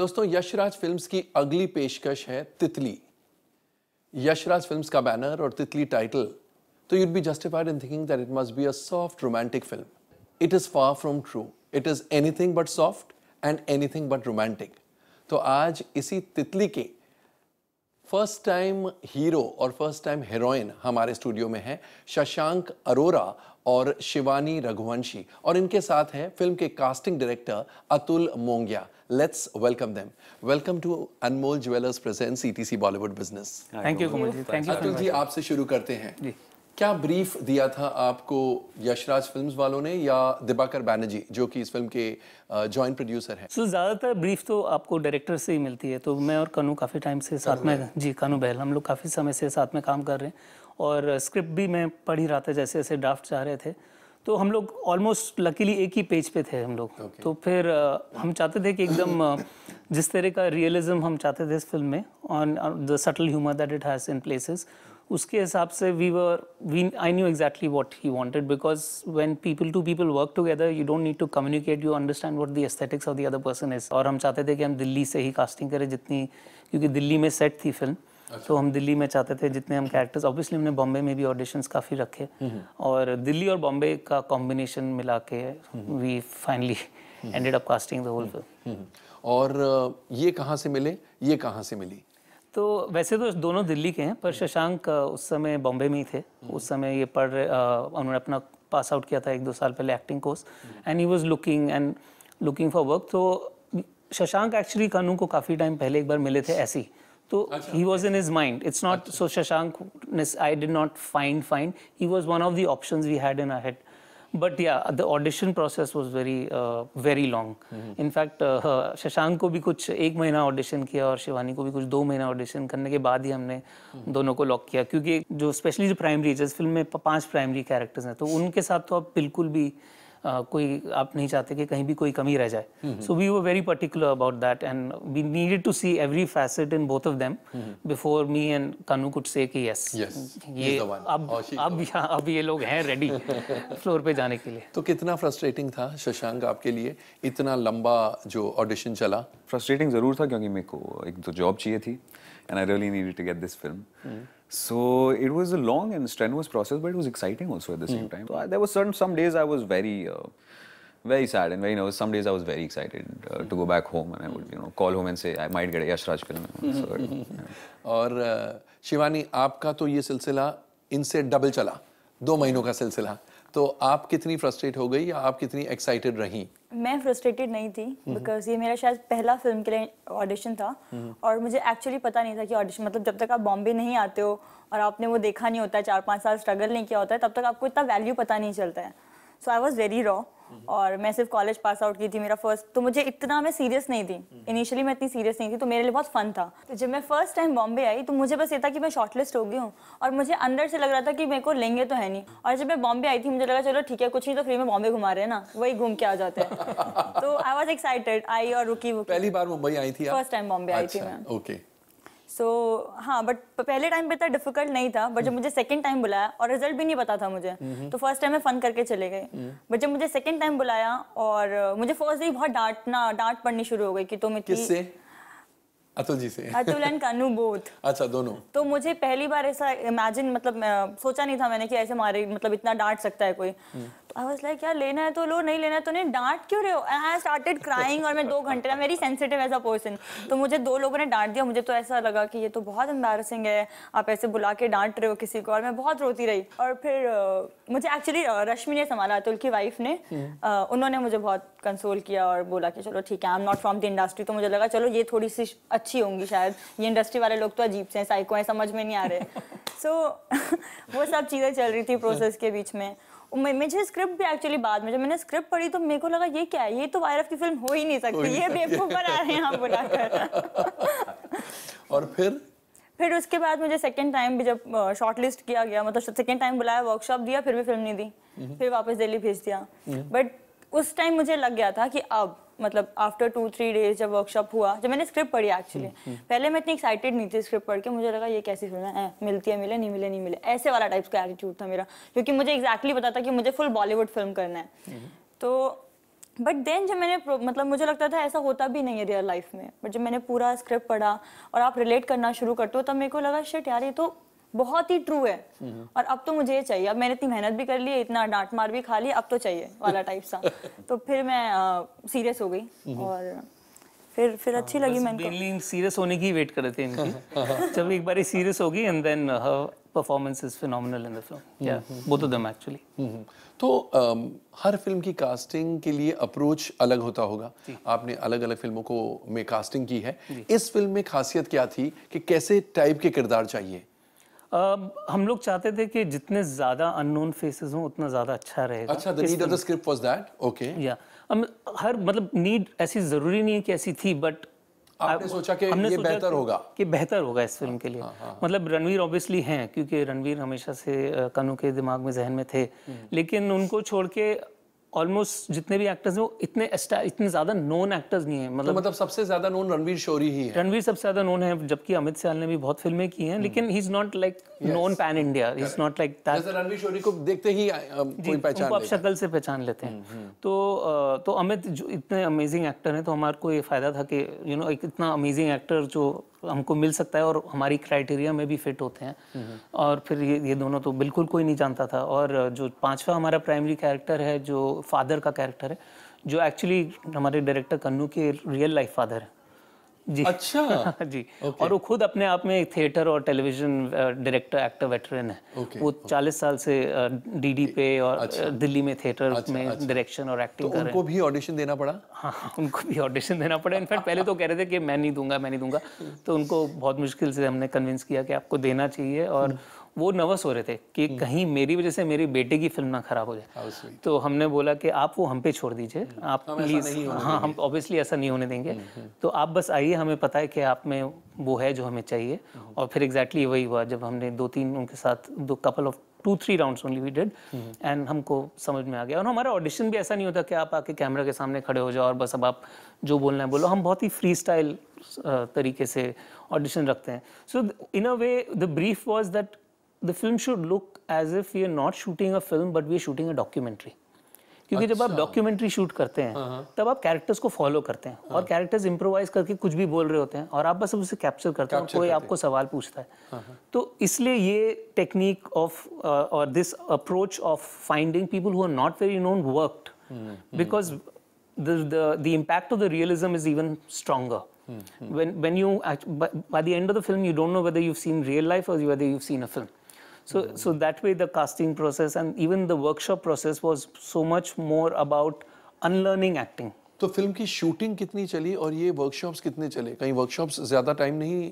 दोस्तों यशराज फिल्म्स की अगली पेशकश है तितली यशराज फिल्म्स का बैनर और तितली टाइटल तो you'd be justified in thinking that it must be a soft romantic film it is far from true it is anything but soft and anything but romantic तो आज इसी तितली के फर्स्ट टाइम हीरो और first time heroine हमारे studio में है शशांक अरोरा और शिवानी रघुवंशी और इनके साथ है फिल्म के casting director Atul Mongia let's welcome them welcome to Anmol jewellers present CTC Bollywood business thank you Atul ji आपसे शुरू करते हैं जी क्या ब्रीफ दिया था आपको यशराज फिल्म्स वालों ने या दिबाकर बैनर्जी जो कि इस फिल्म के जॉइंट प्रोड्यूसर हैं सर ज़्यादातर ब्रीफ तो आपको डायरेक्टर से ही मिलती है तो मैं और कनू काफ़ी टाइम से साथ में जी कानू बहल हम लोग काफ़ी समय से साथ में काम कर रहे हैं और स्क्रिप्ट भी मैं पढ़ ही रहा था जैसे जैसे ड्राफ्ट चाह रहे थे तो हम लोग ऑलमोस्ट लकीली एक ही पेज पे थे हम लोग okay. तो फिर हम चाहते थे कि एकदम जिस तरह का रियलिज्म हम चाहते थे इस फिल्म में on the subtle humour that it has in places उसके हिसाब से we were we I knew exactly what he wanted because when people two people work together you don't need to communicate you understand what the aesthetics of the other person is और हम चाहते थे कि हम दिल्ली से ही casting करें जितनी क्योंकि दिल्ली में सेट थी फिल्म अच्छा। तो हम दिल्ली में चाहते थे जितने हम कैरेक्टर्स ऑब्वियसली हमने बॉम्बे में भी ऑडिशंस काफ़ी रखे और दिल्ली और बॉम्बे का कॉम्बिनेशन मिला के we finally ended up casting the whole film और ये कहाँ से मिले ये कहाँ से मिली तो वैसे तो दोनों दिल्ली के हैं पर शशांक उस समय बॉम्बे में ही थे उस समय ये पढ़ रहे उन्होंने अपना पास आउट किया था एक दो साल पहले acting course and he was looking and looking for work तो शशांक एक्चुअली कानू को काफ़ी टाइम पहले एक बार मिले थे ऐसे ही तो he was in his mind it's not so Shashank I did not find find he was one of the option we had in our head but yeah the audition process was very very long in fact Shashank को भी कुछ एक महीना audition किया और शिवानी को भी कुछ दो महीना ऑडिशन करने के बाद ही हमने mm-hmm. दोनों को लॉक किया क्योंकि जो स्पेशली जो प्राइमरी जिस फिल्म में पांच प्राइमरी कैरेक्टर्स हैं तो उनके साथ तो आप बिल्कुल भी कोई आप नहीं चाहते कि कहीं भी कोई कमी रह जाए so we were very particular about that and we needed to see every facet in both of them before me and Kanu could say कि यस ये अब oh, अब अब ये लोग हैं रेडी फ्लोर पे जाने के लिए तो कितना फ्रस्ट्रेटिंग था शशांक आपके लिए इतना लंबा जो ऑडिशन चला फ्रस्ट्रेटिंग ज़रूर था क्योंकि मेरे को एक तो जॉब चाहिए थी and I really needed to get this film. Mm. So it was a long and strenuous process, but it was exciting also at the same hmm. time. So I, there were certain some days I was very, uh, very sad and very nervous. Some days I was very excited uh, mm. to go back home, and I would you know call home and say I might get a Yashraj film. Hmm. So, -hmm. yeah. और uh, Shivani आपका तो ये सिलसिला इनसे double चला दो महीनों का सिलसिला तो आप कितनी फ्रस्ट्रेट हो गई या आप कितनी एक्साइटेड रही मैं फ्रस्ट्रेटेड नहीं थी बिकॉज हम्म। ये मेरा शायद पहला फिल्म के लिए ऑडिशन था हम्म। और मुझे एक्चुअली पता नहीं था कि ऑडिशन मतलब जब तक आप बॉम्बे नहीं आते हो और आपने वो देखा नहीं होता है चार पाँच साल स्ट्रगल नहीं किया होता है तब तक आपको इतना वैल्यू पता नहीं चलता है so I was very raw और मैं सिर्फ कॉलेज पास आउट की थी मेरा फर्स्ट तो मुझे इतना मैं सीरियस नहीं थी इनिशियली मैं इतनी सीरियस नहीं थी तो मेरे लिए बहुत फन था तो जब मैं फर्स्ट टाइम बॉम्बे आई तो मुझे बस ये था कि मैं शॉर्टलिस्ट हो गई हूँ और मुझे अंदर से लग रहा था कि मेरे को लेंगे तो है नहीं और जब मैं बॉम्बे आई थी मुझे लगा चलो ठीक है कुछ नहीं तो फ्री में बॉम्बे घुमा रहे हैं ना वही घूम के आ जाते हैं तो आई वॉज एक्साइटेड आई और रुकी पहली बार मुंबई आई थी फर्स्ट टाइम बॉम्बे आई थी अच्छा, मैं ओके सो so, हाँ बट पहले टाइम पे इतना डिफिकल्ट नहीं था बट जब हम्म। मुझे सेकंड टाइम बुलाया और रिजल्ट भी नहीं पता था मुझे हम्म। तो फर्स्ट टाइम में फन करके चले गए बट हम्म। जब मुझे सेकंड टाइम बुलाया और मुझे फर्स्ट डे बहुत डांटना डांट पड़नी शुरू हो गई कि तुम तो इतनी अतुल जी से अतुल एंड कानू बोथ अच्छा दोनों तो मुझे पहली बार ऐसा इमेजिन मतलब सोचा नहीं था मैंने कि ऐसे मारे मतलब इतना डांट सकता है कोई आई वाज लाइक यार लेना है तो लो नहीं लेना है तो नहीं डांट क्यों रहे हो आई स्टार्टेड क्राइंग और मैं दो घंटे ना मेरी सेंसिटिव एज अ पर्सन तो मुझे दो लोगों ने डांट दिया मुझे तो ऐसा लगा कि ये तो बहुत एम्बेरसिंग है आप ऐसे बुला के डांट रहे हो किसी को और मैं बहुत रोती रही और फिर uh, मुझे एक्चुअली रश्मि ने संभाला अतुल की वाइफ ने uh, उन्होंने मुझे बहुत कंसोल किया और बोला कि चलो ठीक है I am not from the industry तो मुझे लगा चलो ये थोड़ी सी अच्छी होंगी शायद ये इंडस्ट्री वाले लोग तो अजीब से हैं साइको हैं समझ में नहीं आ रहे सो so, वो सब चीज़ें चल रही थी प्रोसेस अच्छा। के बीच में मुझे स्क्रिप्ट भी एक्चुअली बाद में जब मैंने स्क्रिप्ट पढ़ी तो मेरे को लगा ये क्या है ये तो वायरफ की फिल्म हो ही नहीं सकती ये बेवकूफ़ बना रहे हैं बुलाकर और फिर फिर उसके बाद मुझे सेकंड टाइम भी जब शॉर्टलिस्ट किया गया मतलब सेकंड टाइम बुलाया वर्कशॉप दिया फिर भी फिल्म नहीं दी हम्म। फिर वापस दिल्ली भेज दिया बट हम्म। उस टाइम मुझे लग गया था कि अब मतलब आफ्टर टू थ्री डेज जब वर्कशॉप हुआ जब मैंने स्क्रिप्ट पढ़ी एक्चुअली हम्म, हम्म। पहले मैं इतनी एक्साइटेड नहीं थी स्क्रिप्ट पढ़ के मुझे लगा ये कैसी फिल्म है मिलती है मिले नहीं मिले नहीं मिले ऐसे वाला टाइप का एटीट्यूड था मेरा क्योंकि मुझे एग्जैक्टली पता था कि मुझे फुल बॉलीवुड फिल्म करना है हम्म। तो बट देन जब मैंने मतलब मुझे लगता था ऐसा होता भी नहीं है रियल लाइफ में बट जब मैंने पूरा स्क्रिप्ट पढ़ा और आप रिलेट करना शुरू करते हो तब मेरे को लगा शिट यार ये तो बहुत ही ट्रू है हम्म। और अब तो मुझे ये चाहिए अब मैंने इतनी मेहनत भी कर ली है इतना डांट मार भी खा ली अब तो चाहिए वाला टाइप सा तो फिर मैं सीरियस हो गई हम्म। और फिर फिर अच्छी हाँ, लगी मैंने सीरियस तो। होने की वेट कर रहे थे इनकी जब एक बार सीरियस होगी and then performance is phenomenal in the film yeah both of them actually तो um, हर फिल्म की कास्टिंग के लिए अप्रोच अलग होता होगा आपने अलग अलग फिल्मों को में कास्टिंग की है इस फिल्म में खासियत क्या थी कि कैसे टाइप के किरदार चाहिए Uh, हम लोग चाहते थे कि जितने ज़्यादा अननोन फेसेस हों उतना ज़्यादा अच्छा रहेगा अच्छा the need of the script was that okay या हम हर मतलब नीड ऐसी ज़रूरी नहीं है कि ऐसी थी बट आपने आ, सोचा कि हमने ये सोचा बेहतर होगा कि बेहतर होगा इस फिल्म हाँ, के लिए हा, हा। मतलब रणवीर ऑब्वियसली हैं क्योंकि रणवीर हमेशा से कनु के दिमाग में जहन में थे हम्म। लेकिन उनको छोड़ के ऑलमोस्ट जितने भी एक्टर्स हैं वो इतने इतने ज्यादा नोन एक्टर्स नहीं है मतलब तो मतलब सबसे ज्यादा नोन रणवीर शोरी ही है रणवीर सबसे ज्यादा नोन है जबकि अमित सयाल ने भी बहुत फिल्में की हैं लेकिन he is not like known pan India is not like that Ranvir Shorey को देखते ही कोई पहचान आप शक्ल से पहचान लेते हैं हम्म, हम्म। तो तो अमित जो इतने अमेजिंग एक्टर हैं तो हमारे को ये फायदा था कि यू नो एक इतना अमेजिंग एक्टर जो हमको मिल सकता है और हमारी क्राइटेरिया में भी फिट होते हैं हम्म, और फिर ये ये दोनों तो बिल्कुल कोई नहीं जानता था और जो पांचवा हमारा प्राइमरी कैरेक्टर है जो फादर का कैरेक्टर है जो एक्चुअली हमारे डायरेक्टर कन्नू के रियल लाइफ फादर है जी अच्छा जी okay. और वो खुद अपने आप में थिएटर और टेलीविजन डायरेक्टर एक्टर वेटरन है okay. वो चालीस साल से डीडी uh, पे और uh, अच्छा. दिल्ली में थिएटर अच्छा, में अच्छा. डायरेक्शन और एक्टिंग तो कर उनको रहे। भी ऑडिशन देना पड़ा हाँ, हाँ उनको भी ऑडिशन देना पड़ा इनफैक्ट पहले तो कह रहे थे कि मैं नहीं दूंगा मैं नहीं दूंगा तो उनको बहुत मुश्किल से हमने कन्विंस किया कि आपको देना चाहिए और हम्म। वो नर्वस हो रहे थे कि हम्म। कहीं मेरी वजह से मेरी बेटे की फिल्म ना खराब हो जाए तो हमने बोला कि आप वो हम पे छोड़ दीजिए हम्म। आप प्लीज़ हाँ हम ऑब्वियसली ऐसा नहीं होने देंगे हम्म, तो आप बस आइए हमें पता है कि आप में वो है जो हमें चाहिए और फिर एग्जैक्टली वही हुआ जब हमने दो तीन उनके साथ दो couple of two three rounds only we did and हमको समझ में आ गया और हमारा ऑडिशन भी ऐसा नहीं होता कि आप आके कैमरा के सामने खड़े हो जाओ और बस अब आप जो बोलना है बोलो हम बहुत ही फ्री स्टाइल तरीके से ऑडिशन रखते हैं so in a way the brief was that the film should look as if we are not shooting a film but we are shooting a documentary क्योंकि अच्छा। जब आप डॉक्यूमेंट्री अच्छा। शूट करते हैं हाँ, हाँ। तब आप कैरेक्टर्स को फॉलो करते हैं और कैरेक्टर्स हाँ। इम्प्रोवाइज करके कुछ भी बोल रहे होते हैं और आप बस उसे कैप्चर करते हैं कोई आपको सवाल पूछता है तो इसलिए ये टेक्निक ऑफ और this approach of finding people who are not very known worked because the impact of the realism is even stronger When when you uh, by, by the end of the film you don't know whether you've seen real life or whether you've seen a film. So, so that way the casting process and even the workshop process was so much more about unlearning acting. तो film की shooting कितनी चली और ये workshops कितने चले कहीं workshops ज़्यादा टाइम नहीं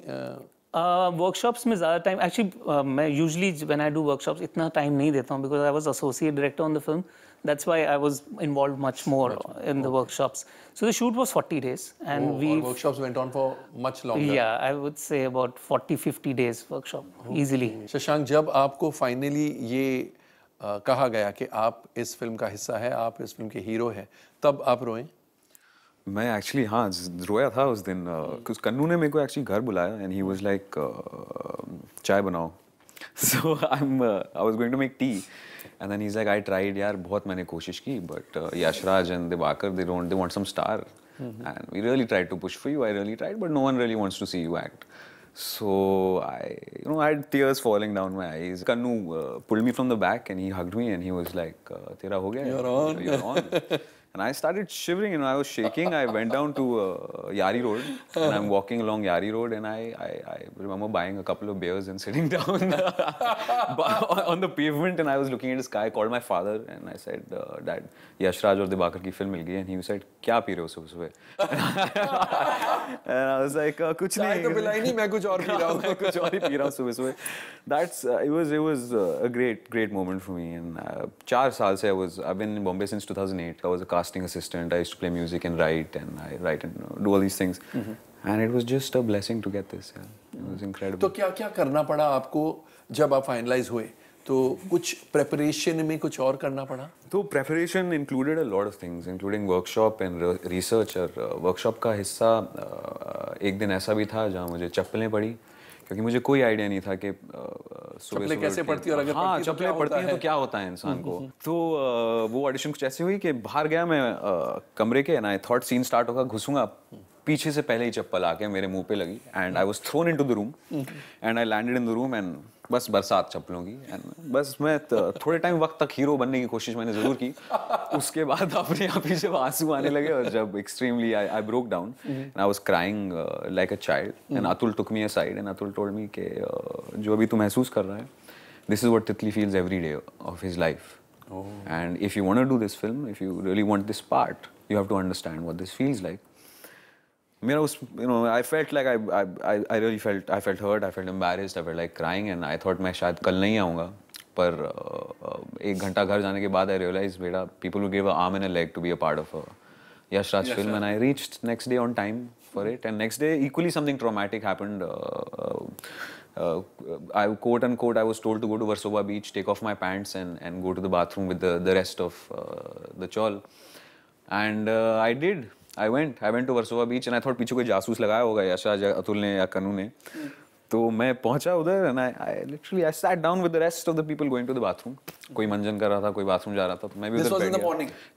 वर्कशॉप्स uh, में ज़्यादा टाइम एक्चुअली मैं usually when I do workshops इतना टाइम नहीं देता हूँ because I was associate director on the film that's why I was involved much more in the workshops. So the shoot was 40 days. And oh, we workshops went on for much longer. Yeah, I would say about 40, 50 days workshop, okay. easily. Shashank, jab aapko finally ye uh, kaha gaya ki aap is film ka hissa hai, aap is film ke hero hai, tab aap actually हाँ रोया था उस दिन uh, कुछ कन्नू ने मेरे को actually घर and he was like uh, चाय so I'm uh, I was going to make tea, and then he's like, I tried, yaar, बहुत मैंने कोशिश की, but uh, Yashraj and Devakar, they don't, they want some star, mm-hmm. and we really tried to push for you. I really tried, but no one really wants to see you act. So I, you know, I had tears falling down my eyes. Kanu uh, pulled me from the back and he hugged me and he was like, तेरा हो गया. You're on. You're on." And I started shivering and I was shaking. I went down to uh, Yari Road and I'm walking along Yari Road and I, I, I remember buying a couple of beers and sitting down on the pavement and I was looking at the sky. I called my father and I said, uh, Dad, Yashraj or Dibakar ki film mil gayi. And he said, Kya pi rahe ho subah subah? And I was like, uh, Kuch nahi. तो पिलाई नहीं मैं कुछ और P रहा हूँ मैं कुछ और ही पी रहा हूँ सुबह सुबह that's it was it was a great great moment for me and चार साल I was I've been in Bombay since 2008 I was a cast. casting assistant. I used to play music and write, and I write and do all these things. Mm-hmm. And it was just a blessing to get this. Yeah. It was incredible. तो क्या क्या करना पड़ा आपको जब आप finalise हुए तो कुछ प्रेपरेशन में कुछ और करना पड़ा तो preparation included a lot of things including workshop and research और वर्कशॉप का हिस्सा एक दिन ऐसा भी था जहाँ मुझे चप्पलें पड़ी क्योंकि मुझे कोई आइडिया नहीं था कि सुबह कैसे पढ़ती और अगर हाँ चपले पड़ती हैं तो, तो क्या होता है इंसान को तो वो ऑडिशन कुछ ऐसी हुई कि बाहर गया मैं कमरे के ना थॉट सीन स्टार्ट होगा घुसूंगा पीछे से पहले ही चप्पल आके मेरे मुंह पे लगी and I was thrown into the room and I landed in the room and बस बरसात चप्पलों की बस मैं थोड़े टाइम वक्त तक हीरो बनने की कोशिश मैंने ज़रूर की उसके बाद अपने आप ही जब आंसू आने लगे और जब extremely I I broke down I was crying like a child and Atul took me a and Atul told me के uh, जो अभी तू महसूस कर रहा है this is what Titli feels every day of his life and if you want do this film if you really want this part you have to understand what this feels like मेरा उस you know I felt like I I I really felt I felt hurt I felt embarrassed I felt like crying and I thought मैं शायद कल नहीं आऊँगा पर uh, uh, एक घंटा घर जाने के बाद आई रियलाइज बेटा people give a arm and a leg to be a part of Yash Raj film and I reach next day on time for it and next day equally something traumatic happened I quote end quote I was told to go to Versova beach take off my pants and and go to the bathroom with the rest of the chawl and I did I went I went to Versova beach and I thought पीछे कोई जासूस लगाया होगा यशा अतुल ने या कनू ने तो मैं पहुंचा उधर and I I literally I sat down with the rest of the people going to the bathroom कोई मंजन कर रहा था कोई बाथरूम जा रहा था तो मैं भी उधर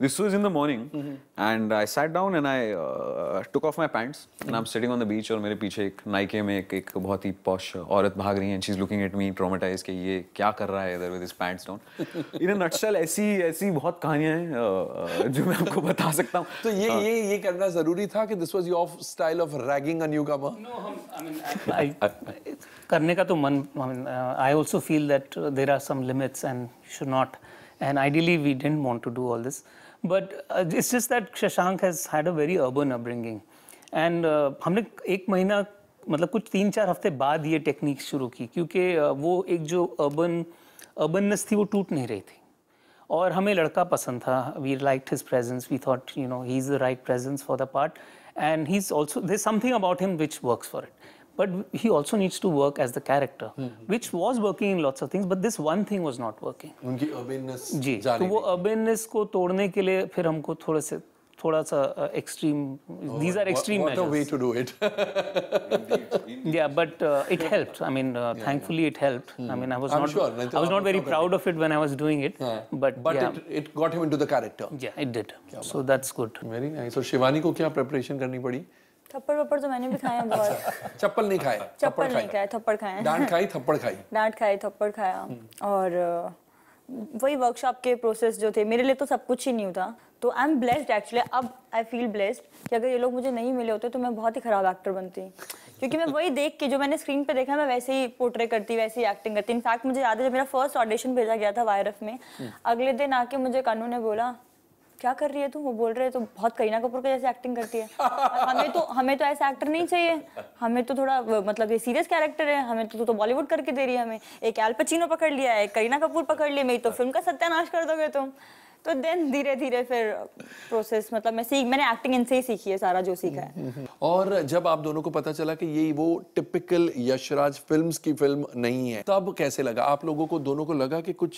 this was in the morning and I sat down and I took off my pants and I am sitting on the beach और मेरे पीछे एक नाइके में एक एक बहुत ही पॉश औरत भाग रही है she is looking at me traumatise के ये क्या कर रहा है इधर with his pants down in a nutshell ऐसी ऐसी बहुत कहानियां हैं uh, uh, जो मैं आपको बता सकता हूं तो ये हाँ। ये ये करना जरूरी था कि this was your style of ragging a newcomer no I mean करने का तो मन I also feel that there are some limits and should not and ideally we don't want to do all this but it's it's that Shashank has had a very urban upbringing एंड हमने एक महीना मतलब कुछ तीन चार हफ्ते बाद ये टेक्निक शुरू की क्योंकि uh, वो एक जो अर्बन अर्बननेस थी वो टूट नहीं रही थी और हमें लड़का पसंद था we like his presence we thought you know he is the right presence for the part and he is also they something about him which work for it but he also needs to work as the character, mm-hmm. which was working in lots of things, but this one thing was not working. उनकी urbanness जी तो वो urbanness को तोड़ने के लिए फिर हमको थोड़े से थोड़ा सा extreme these are extreme way to do it yeah but uh, it helped i mean uh, thankfully it helped i hmm. mean i was I'm not sure. i was not very proud of it when i was doing it but but it, got him into the character yeah it did so that's good very nice so shivani ko kya preparation karni padi थप्पड़ वप्पड़ तो मैंने भी खाए बहुत अच्छा, चप्पल नहीं खाए चप्पल नहीं खाए थप्पड़ खाए डांट खाई थप्पड़ खाई डांट खाई थप्पड़ खाया और वही वर्कशॉप के प्रोसेस जो थे मेरे लिए तो सब कुछ ही न्यू था तो आई एम ब्लेस्ड एक्चुअली अब आई फील ब्लेस्ड कि अगर ये लोग मुझे नहीं मिले होते तो मैं बहुत ही ख़राब एक्टर बनती क्योंकि मैं वही देख के जो मैंने स्क्रीन पे देखा मैं वैसे ही पोर्ट्रे करती वैसे ही एक्टिंग करती इनफैक्ट मुझे याद है जब मेरा फर्स्ट ऑडिशन भेजा गया था वायरफ में हम्म। अगले दिन आके मुझे कानू ने बोला क्या कर रही है तू वो बोल रहे है तो बहुत करीना कपूर के जैसे एक्टिंग करती है हमें तो हमें तो ऐसा एक्टर नहीं चाहिए हमें तो थोड़ा मतलब ये सीरियस कैरेक्टर है हमें तो तू तो बॉलीवुड करके दे रही है हमें एक एल पचिनो पकड़ लिया है करीना कपूर पकड़ लिया मेरी तो फिल्म हाँ। का सत्यानाश कर दोगे तुम तो देन धीरे धीरे फिर प्रोसेस मतलब मैं सीख मैंने एक्टिंग इनसे ही सीखी है सारा जो सीखा है और जब आप दोनों को पता चला कि ये वो टिपिकल यशराज फिल्म्स की फिल्म नहीं है तब कैसे लगा आप लोगों को दोनों को लगा कि कुछ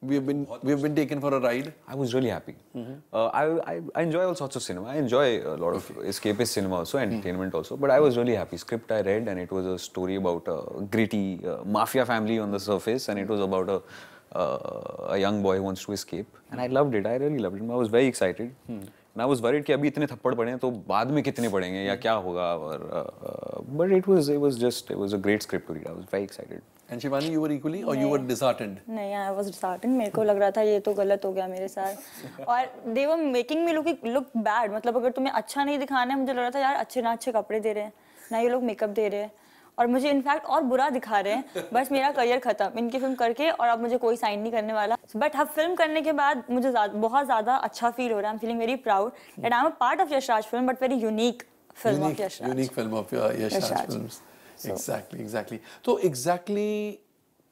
we've been we've been taken for a ride. I was really happy. Mm-hmm. Uh, I, I, I enjoy all sorts of cinema. I enjoy a lot of escapist cinema also, mm-hmm. entertainment mm-hmm. also. But I was really happy. Script I read and it was a story about a gritty uh, mafia family on the surface, and it was about a. Uh, a young boy who wants to escape and I mm-hmm. loved it I really loved it I was very excited mm-hmm. and I was worried कि अभी इतने थप्पड़ पड़े हैं तो बाद में कितने पड़ेंगे या hmm. क्या होगा और uh, but it was it was just it was a great script to read I was very excited and Shivani you were equally और यू वर डिसहार्टेंड नहीं आई वाज डिसहार्टेंड मेरे को लग रहा था ये तो गलत हो गया मेरे साथ और they were making me look look bad मतलब अगर तुम्हें अच्छा नहीं दिखाना है मुझे लग रहा था यार अच्छे ना अच्छे कपड़े दे रहे हैं ना ये लोग मेकअप दे रहे हैं और मुझे इनफैक्ट और बुरा दिखा रहे हैं बस मेरा करियर खत्म इनकी फिल्म करके और अब मुझे कोई साइन नहीं करने वाला बट अब फिल्म करने के बाद मुझे बहुत ज़्यादा अच्छा फील हो रहा है feeling very proud and I am part of Yash Raj film but very unique film of Yash Raj unique film of Yash Raj films exactly exactly तो एग्जैक्टली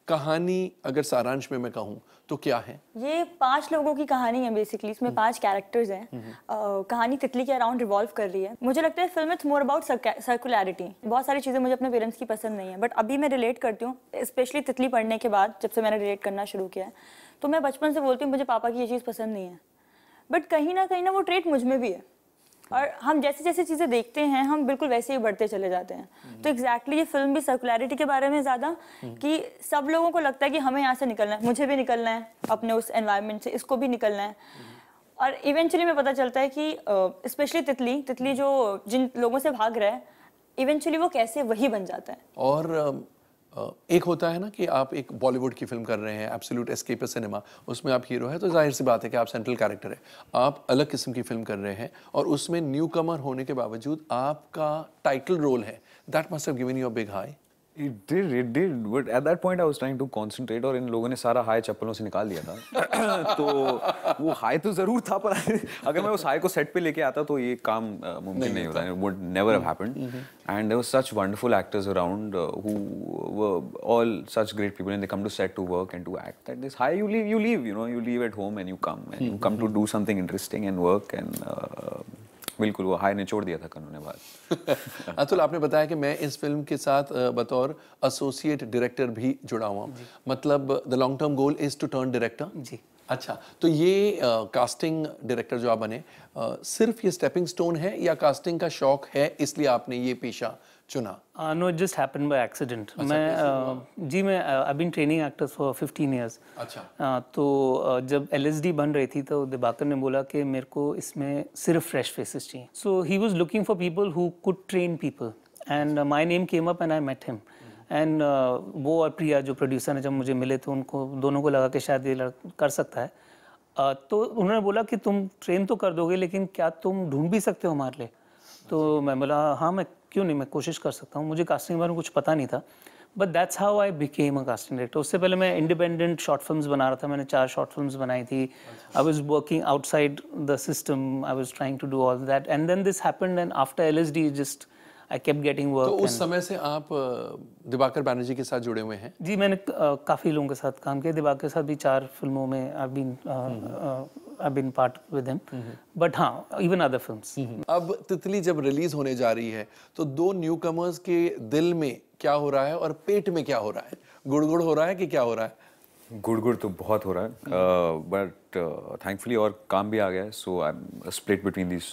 कहानी अगर सारांश में मैं कहूँ तो क्या है ये पांच लोगों की कहानी है बेसिकली इसमें हम्म। पांच कैरेक्टर्स हैं हम्म, हम्म। कहानी तितली के अराउंड रिवॉल्व कर रही है मुझे लगता है film it's more about circularity बहुत सारी चीज़ें मुझे अपने पेरेंट्स की पसंद नहीं है बट अभी मैं रिलेट करती हूँ स्पेशली तितली पढ़ने के बाद जब से मैंने रिलेट करना शुरू किया है तो मैं बचपन से बोलती हूँ मुझे पापा की ये चीज़ पसंद नहीं है बट कहीं ना कहीं ना वो ट्रेट मुझ में भी है और हम जैसे जैसे चीज़ें देखते हैं हम बिल्कुल वैसे ही बढ़ते चले जाते हैं हम्म। तो एग्जैक्टली exactly ये फिल्म भी सर्कुलरिटी के बारे में ज़्यादा हम्म। कि सब लोगों को लगता है कि हमें यहाँ से निकलना है मुझे भी निकलना है अपने उस एनवायरनमेंट से इसको भी निकलना है हम्म। और इवेंचुअली में पता चलता है कि स्पेशली uh, तितली तितली जो जिन लोगों से भाग रहा है इवेंचुअली वो कैसे वही बन जाता है और एक होता है ना कि आप एक बॉलीवुड की फिल्म कर रहे हैं एब्सोल्यूट एस्केप सिनेमा उसमें आप हीरो हैं तो जाहिर सी बात है कि आप सेंट्रल कैरेक्टर है आप अलग किस्म की फिल्म कर रहे हैं और उसमें न्यू कमर होने के बावजूद आपका टाइटल रोल है that must have given you a big high It did, it did. But at that point I was trying to concentrate और इन लोगों ने सारा हाई चप्पलों से निकाल दिया था तो वो हाई तो जरूर था पर अगर मैं उस हाई को सेट पे लेके आता तो ये काम मुमकिन नहीं होता would never have happened and there such wonderful actors around who were all such great people and they come to set to work and to act that this high you leave you leave you know you leave at home and you come and you come to do something interesting and work and बिल्कुल वो high ने छोड़ दिया था कन्नू ने बाद अतुल आपने बताया कि मैं इस फिल्म के साथ बतौर एसोसिएट डायरेक्टर भी जुड़ा हुआ मतलब the long term goal is to turn director जी अच्छा तो ये आ, कास्टिंग डायरेक्टर जो आप बने आ, सिर्फ ये स्टेपिंग स्टोन है या कास्टिंग का शौक है इसलिए आपने ये पेशा चुना no just happen by accident मैं uh, जी मैं I been training actors for 15 years अच्छा uh, तो uh, जब एलएसडी बन रही थी तो दिबाकर ने बोला कि मेरे को इसमें सिर्फ फ्रेश फेसेस चाहिए so he was looking for people who could train people and my name came up and I met him and वो और प्रिया जो प्रोड्यूसर हैं जब मुझे मिले तो उनको दोनों को लगा कि शायद ये कर सकता है uh, तो उन्होंने बोला कि तुम ट्रेन तो कर दोगे लेकिन क्या तुम ढूंढ भी सकते हो हमारे लिए तो मैं बोला हाँ मैं क्यों नहीं मैं कोशिश कर सकता हूँ मुझे कास्टिंग के बारे में कुछ पता नहीं था but that's how I became a casting director उससे पहले मैं इंडिपेंडेंट शॉर्ट फिल्म्स बना रहा था मैंने चार शॉर्ट फिल्म्स बनाई थी I was working outside the system I was trying to do all that and then this happened and after L S D just I kept getting work उस समय से आप दिवाकर बैनर्जी के साथ जुड़े हुए हैं जी मैंने काफ़ी लोगों के साथ काम किया दिवाकर के साथ भी चार फिल्मों में I been I been part with him but हाँ इवन अदर फिल्म अब तितली जब रिलीज होने जा रही है तो दो न्यू कमर्स के दिल में क्या हो रहा है और पेट में क्या हो रहा है गुड़गुड़ हो रहा है कि क्या हो रहा है गुड़गुड़ तो बहुत हो रहा है but mm-hmm. But thankfully uh, और काम भी आ गया so I am split between this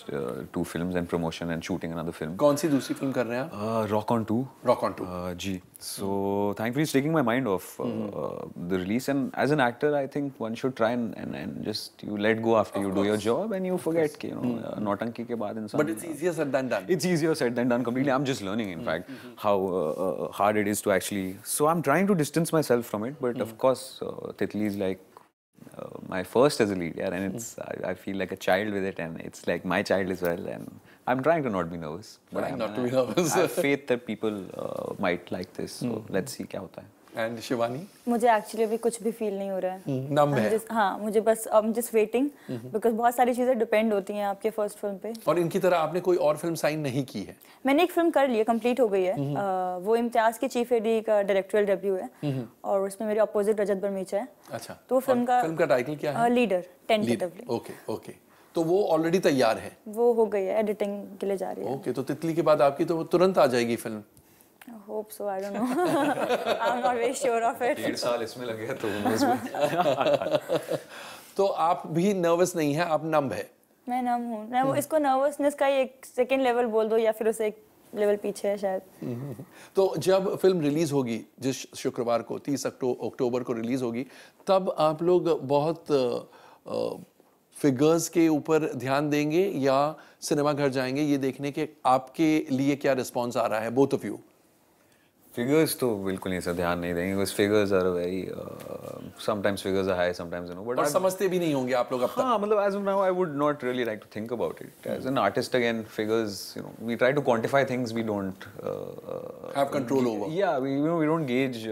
two film and promotion and shooting another film कौन सी दूसरी फिल्म कर रहे हैं Rock On two Rock On two जी so thankfully is taking my mind off the release and as an actor I think one should try and and just you let go after you do your job and you forget कि you know नौटंकी के बाद इंसान but it's easier said than done it's easier said than done completely I am just learning in fact how hard it is to actually so I am trying to distance myself from it but of course Titli is like uh, my first as a lead, yeah, and hmm. it's I, I, feel like a child with it, and it's like my child as well, and I'm trying to not be nervous. But trying I'm not to be nervous. I have faith that people uh, might like this, so mm. let's see क्या होता है. And Shivani मुझे actually अभी कुछ भी feel नहीं हो रहा है नम हम्म, है just, हाँ मुझे बस I am just waiting because बहुत सारी चीज़ें डिपेंड होती हैं आपके फर्स्ट फिल्म पे और इनकी तरह आपने कोई और फिल्म साइन नहीं की है मैंने एक फिल्म कर ली है कंप्लीट हो गई है uh, वो इम्तियाज के चीफ एडी का डायरेक्टोरियल डेब्यू है हम्म। और उसमें मेरे अपोजिट रजत बर्मीचा है अच्छा तो फिल्म का फिल्म का टाइटल क्या है लीडर टेंटेटिवली ओके ओके तो वो ऑलरेडी तैयार है वो हो गई है एडिटिंग के लिए जा रही है ओके okay, तो तितली के बाद आपकी तो तुरंत आ जाएगी film I hope so. I don't know. I'm not very sure of it. डेढ़ साल इसमें लगे तो तो आप भी नर्वस नहीं है आप नम है मैं नम हूँ मैं वो हम्म। इसको नर्वसनेस का ही एक सेकेंड लेवल बोल दो या फिर उसे एक लेवल पीछे है शायद तो जब फिल्म रिलीज होगी जिस शुक्रवार को तीस अक्टूबर को रिलीज होगी तब आप लोग बहुत फिगर्स के ऊपर ध्यान देंगे या सिनेमा घर जाएंगे ये देखने के आपके लिए क्या रिस्पॉन्स आ रहा है बोथ ऑफ यू फिगर्स तो बिल्कुल नहीं सर ध्यान नहीं देंगे figures are very sometimes figures are high sometimes you know but समझते भी नहीं होंगे आप लोग अब हां मतलब as of now I would not really like to think about it as an artist again figures you know we try to quantify things we don't have control over या we you know we don't gauge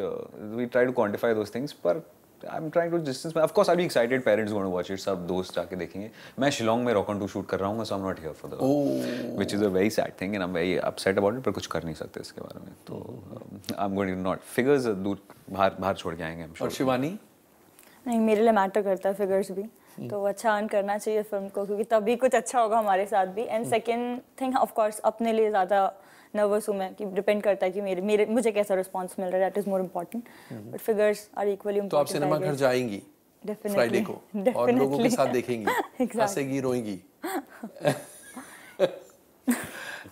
we try to quantify those things पर I am trying to distance of course I be excited parents going watch it सब दोस्त जाके देखेंगे मैं शिलोंग में rock and to shoot कर रहा हूँ so am not here for the which is a very sad thing and I am very upset about it पर कुछ कर नहीं सकते इसके बारे में तो I am going to not figures दूर बाहर बाहर छोड़ के आएंगे और शिवानी नहीं मेरे लिए मैटर करता है फिगर्स भी तो अच्छा अर्न करना चाहिए फिल्म को क्योंकि तभी कुछ अच्छा होगा हमारे साथ भी एंड सेकेंड थिंग ऑफकोर्स अपने लिए ज़्यादा नर्वस हूँ मैं कि डिपेंड करता है कि मेरे, मेरे मुझे कैसा रिस्पॉन्स मिल रहा है that is more important but figures are equally तो आप सिनेमा घर जाएंगी फ्राइडे को और लोगों के साथ देखेंगी हंसेगी रोएंगी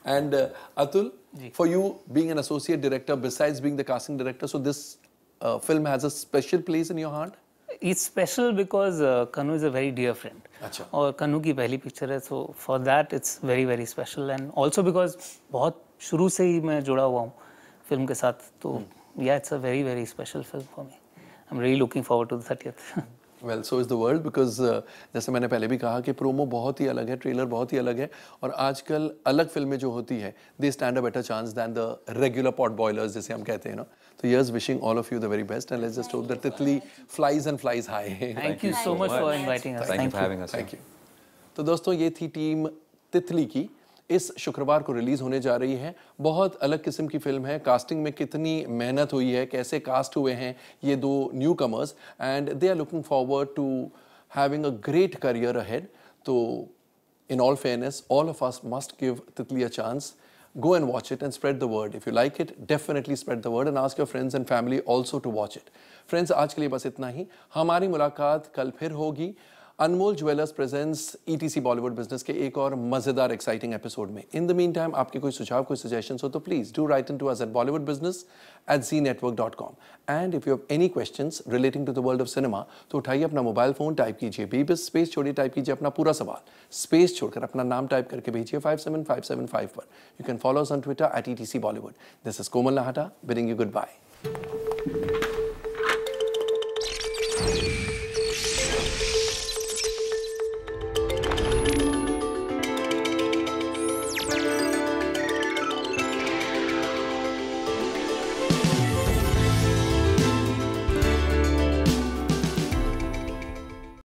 and Atul for you being an associate director besides being the casting director so this film has a special place in your heart it's special because Kanu is a very dear friend अच्छा. और कनू की पहली पिक्चर है so for that it's very very special and also because बहुत शुरू से ही मैं जुड़ा हुआ हूँ फिल्म के साथ तो या it's a very very special film for me I am really looking forward to the thirtieth well so is the world because जैसे मैंने पहले भी कहा कि प्रोमो बहुत ही अलग है ट्रेलर बहुत ही अलग है और आजकल अलग फिल्में जो होती है they stand a better chance than the regular pot boilers जैसे हम कहते हैं ना तो yes wishing all of you the very best and let's just hope that Titli flies and flies high thank you so much for inviting us thank you thank you तो दोस्तों ये थी टीम तितली की इस शुक्रवार को रिलीज होने जा रही है बहुत अलग किस्म की फिल्म है कास्टिंग में कितनी मेहनत हुई है कैसे कास्ट हुए हैं ये दो newcomers and they are looking forward to having a great career ahead तो in all fairness all of us must give Titli a chance go and watch it and spread the word if you like it definitely spread the word and ask your friends and family also to watch it friends आज के लिए बस इतना ही हमारी मुलाकात कल फिर होगी Anmol jewellers presents ETC Bollywood business के एक और मजेदार एक्साइटिंग एपिसोड में इन द मीन टाइम आपके कोई सुझाव कोई सजेशन हो तो please do write in to us at Bollywood business at Zee network dot com and if you have any question relating to the world of cinema तो उठाइए अपना मोबाइल फोन टाइप कीजिए बी बस स्पेस छोड़िए टाइप कीजिए अपना पूरा सवाल स्पेस छोड़कर अपना नाम टाइप करके भेजिए five seven five seven five पर you can follow on Twitter at E T C Bollywood this is Komal Nahta bidding you good bye